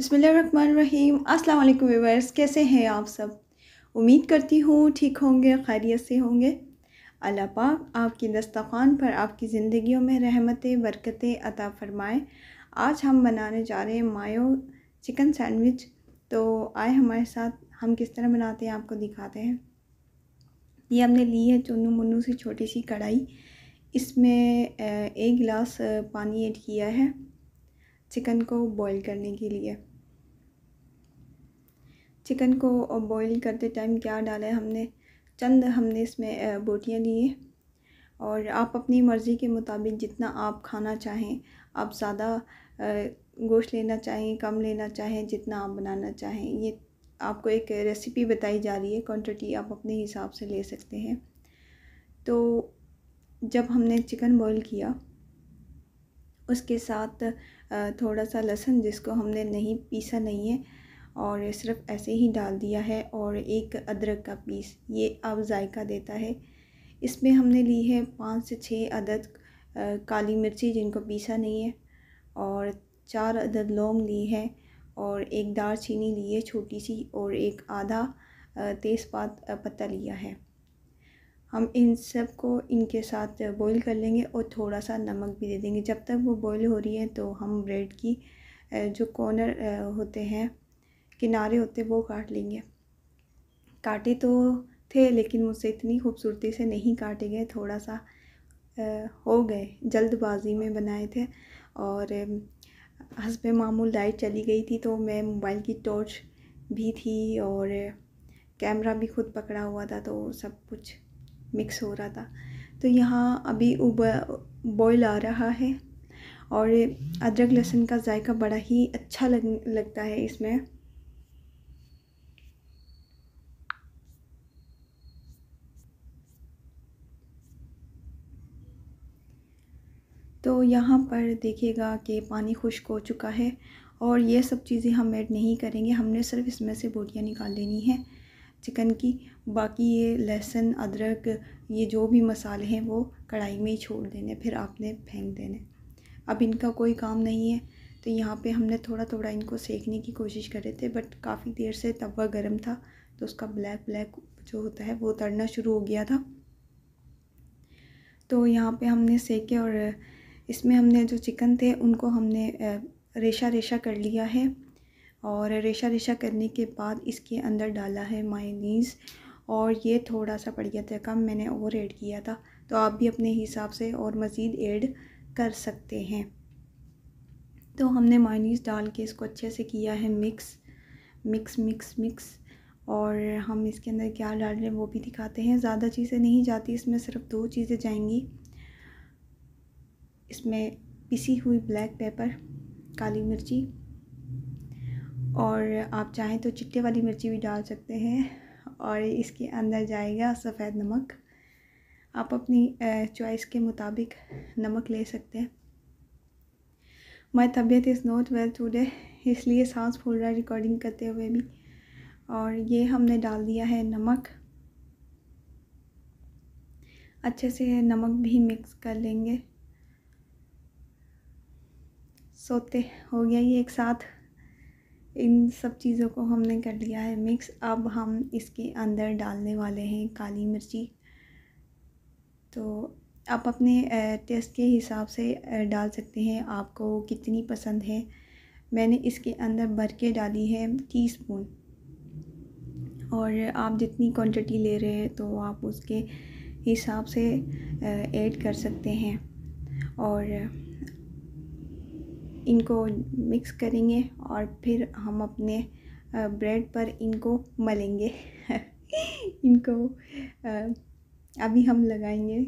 बसमीम अस्सलाम वालेकुम व्यूवर्स कैसे हैं आप सब उम्मीद करती हूँ ठीक होंगे खैरियत से होंगे अल्लाह पाक आपकी दस्तखान पर आपकी ज़िंदगियों में रहमतें बरकतें अता फ़रमाए आज हम बनाने जा रहे हैं मायो चिकन सैंडविच तो आए हमारे साथ हम किस तरह बनाते हैं आपको दिखाते हैं ये हमने ली है चुनू मुन्नू सी छोटी सी कढ़ाई इसमें एक गिलास पानी ऐड किया है चिकन को बॉईल करने के लिए चिकन को बॉईल करते टाइम क्या डाला है हमने चंद हमने इसमें बोटियाँ ली और आप अपनी मर्ज़ी के मुताबिक जितना आप खाना चाहें आप ज़्यादा गोश्त लेना चाहें कम लेना चाहें जितना आप बनाना चाहें ये आपको एक रेसिपी बताई जा रही है क्वांटिटी आप अपने हिसाब से ले सकते हैं तो जब हमने चिकन बॉईल किया उसके साथ थोड़ा सा लहसुन जिसको हमने नहीं पीसा नहीं है और सिर्फ ऐसे ही डाल दिया है और एक अदरक का पीस ये अब जायका देता है इसमें हमने ली है पाँच से छः अदद काली मिर्ची जिनको पीसा नहीं है और चार अदद लौंग ली है और एक दार चीनी ली है छोटी सी और एक आधा तेज़पात पत्ता लिया है हम इन सब को इनके साथ बॉईल कर लेंगे और थोड़ा सा नमक भी दे देंगे जब तक वो बॉईल हो रही है तो हम ब्रेड की जो कॉर्नर होते हैं किनारे होते वो काट लेंगे काटे तो थे लेकिन मुझसे इतनी खूबसूरती से नहीं काटे गए थोड़ा सा हो गए जल्दबाजी में बनाए थे और हसब मामूल लाइट चली गई थी तो मैं मोबाइल की टॉर्च भी थी और कैमरा भी खुद पकड़ा हुआ था तो सब कुछ मिक्स हो रहा था तो यहाँ अभी बॉयल आ रहा है और अदरक लहसुन का जायका बड़ा ही अच्छा लग लगता है इसमें तो यहाँ पर देखिएगा कि पानी खुश्क हो चुका है और ये सब चीज़ें हम ऐड नहीं करेंगे हमने सिर्फ इसमें से बोटियाँ निकाल लेनी है चिकन की बाकी ये लहसुन अदरक ये जो भी मसाले हैं वो कढ़ाई में ही छोड़ देने फिर आपने फेंक देने अब इनका कोई काम नहीं है तो यहाँ पे हमने थोड़ा थोड़ा इनको सेकने की कोशिश कर रहे थे बट काफ़ी देर से तवा गर्म था तो उसका ब्लैक ब्लैक जो होता है वो तड़ना शुरू हो गया था तो यहाँ पे हमने सेके और इसमें हमने जो चिकन थे उनको हमने रेशा रेशा कर लिया है और रेशा रेशा करने के बाद इसके अंदर डाला है मायनीस और ये थोड़ा सा पड़ गया था कम मैंने और ऐड किया था तो आप भी अपने हिसाब से और मज़ीद ऐड कर सकते हैं तो हमने मायनीस डाल के इसको अच्छे से किया है मिक्स मिक्स मिक्स मिक्स और हम इसके अंदर क्या डाल रहे हैं वो भी दिखाते हैं ज़्यादा चीज़ें नहीं जाती इसमें सिर्फ दो चीज़ें जाएंगी इसमें पिसी हुई ब्लैक पेपर काली मिर्ची और आप चाहें तो चिट्टे वाली मिर्ची भी डाल सकते हैं और इसके अंदर जाएगा सफ़ेद नमक आप अपनी चॉइस के मुताबिक नमक ले सकते हैं माई तबीयत इज़ नॉट वेल टूडे इसलिए सांस फूल रहा है रिकॉर्डिंग करते हुए भी और ये हमने डाल दिया है नमक अच्छे से नमक भी मिक्स कर लेंगे सोते हो गया ये एक साथ इन सब चीज़ों को हमने कर लिया है मिक्स अब हम इसके अंदर डालने वाले हैं काली मिर्ची तो आप अपने टेस्ट के हिसाब से डाल सकते हैं आपको कितनी पसंद है मैंने इसके अंदर भर के डाली है टी स्पून और आप जितनी क्वांटिटी ले रहे हैं तो आप उसके हिसाब से ऐड कर सकते हैं और इनको मिक्स करेंगे और फिर हम अपने ब्रेड पर इनको मलेंगे इनको अभी हम लगाएंगे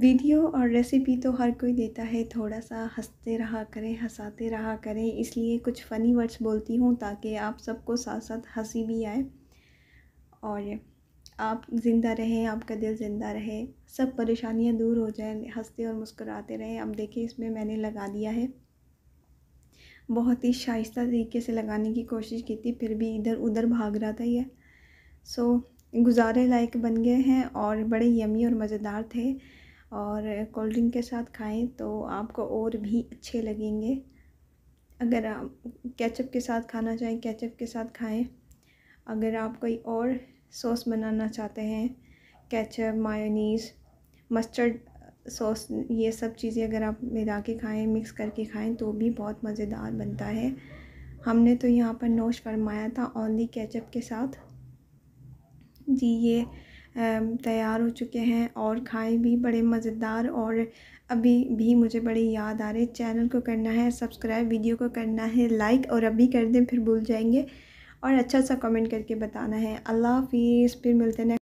वीडियो और रेसिपी तो हर कोई देता है थोड़ा सा हंसते रहा करें हंसाते रहा करें इसलिए कुछ फ़नी वर्ड्स बोलती हूँ ताकि आप सबको साथ साथ हंसी भी आए और आप ज़िंदा रहें आपका दिल ज़िंदा रहे सब परेशानियां दूर हो जाएं हंसते और मुस्कुराते रहें अब देखिए इसमें मैंने लगा दिया है बहुत ही शाइस्ता तरीके से लगाने की कोशिश की थी फिर भी इधर उधर भाग रहा था ये सो गुजारे लायक बन गए हैं और बड़े यमी और मज़ेदार थे और कोल्ड ड्रिंक के साथ खाएं तो आपको और भी अच्छे लगेंगे अगर आप कैचअप के साथ खाना चाहें कैचअप के साथ खाएं अगर आप कोई और सॉस बनाना चाहते हैं कैचअप मायोनीस मस्टर्ड सॉस ये सब चीज़ें अगर आप मिला के खाएँ मिक्स करके खाएँ तो भी बहुत मज़ेदार बनता है हमने तो यहाँ पर नोश फरमाया था ओनली कैचअप के साथ जी ये तैयार हो चुके हैं और खाएं भी बड़े मज़ेदार और अभी भी मुझे बड़े याद आ रही चैनल को करना है सब्सक्राइब वीडियो को करना है लाइक और अभी कर दें फिर भूल जाएंगे और अच्छा सा कमेंट करके बताना है अल्लाह हाफिज़ फिर मिलते हैं